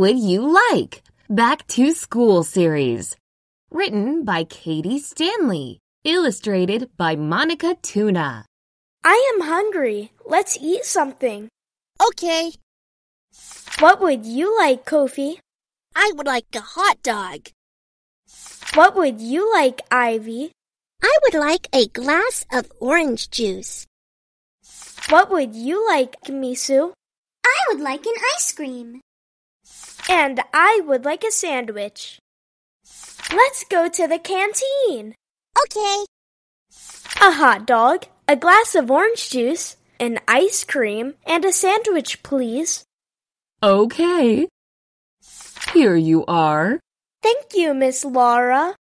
would you like? Back to School series. Written by Katie Stanley. Illustrated by Monica Tuna. I am hungry. Let's eat something. Okay. What would you like, Kofi? I would like a hot dog. What would you like, Ivy? I would like a glass of orange juice. What would you like, Misu? I would like an ice cream. And I would like a sandwich. Let's go to the canteen. Okay. A hot dog, a glass of orange juice, an ice cream, and a sandwich, please. Okay. Here you are. Thank you, Miss Laura.